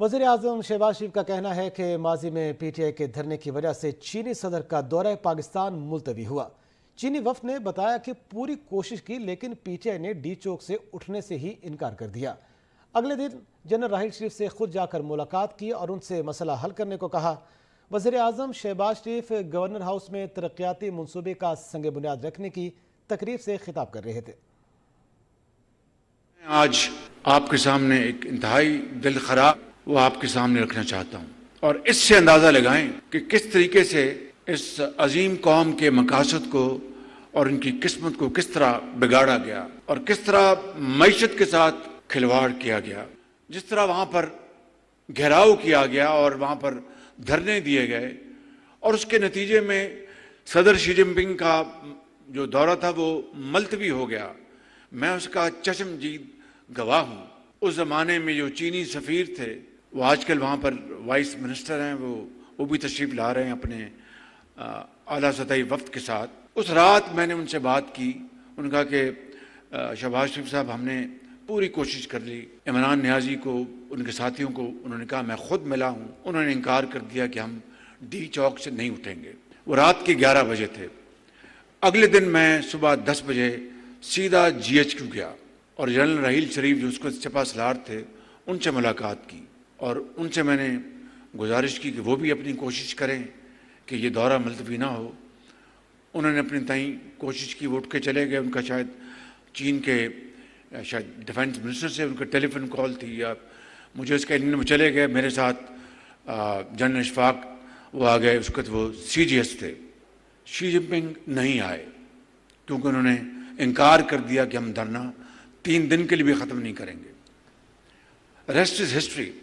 वजीर अजम शहबाज शरीफ का कहना है कि माजी में पी टी आई के धरने की वजह से चीनी सदर का दौरा पाकिस्तान मुलतवी हुआ चीनी वफ ने बताया कि पूरी कोशिश की लेकिन पी टी आई ने डी चौक से उठने से ही इनकार कर दिया अगले दिन जनरल राहिल शरीफ से खुद जाकर मुलाकात की और उनसे मसला हल करने को कहा वजीर अजम शहबाज शरीफ गवर्नर हाउस में तरक्याती मनसूबे का संग बुनियाद रखने की तकरीब से खिताब कर रहे थे आज आपके सामने एक इंतहाई दिल खराब वो आपके सामने रखना चाहता हूँ और इससे अंदाज़ा लगाएं कि किस तरीके से इस अजीम कौम के मकासद को और इनकी किस्मत को किस तरह बिगाड़ा गया और किस तरह मीशत के साथ खिलवाड़ किया गया जिस तरह वहां पर घेराव किया गया और वहां पर धरने दिए गए और उसके नतीजे में सदर शी जिनपिंग का जो दौरा था वो मलतवी हो गया मैं उसका चश्मजीद गवाह हूँ उस ज़माने में जो चीनी सफ़ीर थे वो आजकल वहाँ पर वाइस मिनिस्टर हैं वो वो भी तशरीफ ला रहे हैं अपने अला सतही वफ्त के साथ उस रात मैंने उनसे बात की उनका कि शहबाज शरीफ साहब हमने पूरी कोशिश कर ली इमरान न्याजी को उनके साथियों को उन्होंने कहा मैं खुद मिला हूँ उन्होंने इनकार कर दिया कि हम डी चौक से नहीं उठेंगे वो रात के ग्यारह बजे थे अगले दिन मैं सुबह दस बजे सीधा जी एच क्यू गया और जनरल रहील शरीफ जो उसको सिपा सलार थे उनसे मुलाकात की और उनसे मैंने गुजारिश की कि वो भी अपनी कोशिश करें कि ये दौरा मुलतवी ना हो उन्होंने अपनी तई कोशिश की वो उठ के चले गए उनका शायद चीन के शायद डिफेंस मिनिस्टर से उनका टेलीफोन कॉल थी या मुझे उसके इन में चले गए मेरे साथ जनरल इशफाक वो आ गए उस वक्त वो सी जी एस थे शी जिनपिंग नहीं आए क्योंकि उन्होंने इनकार कर दिया कि हम धरना तीन दिन के लिए भी ख़त्म नहीं करेंगे रेस्ट इज़ हिस्ट्री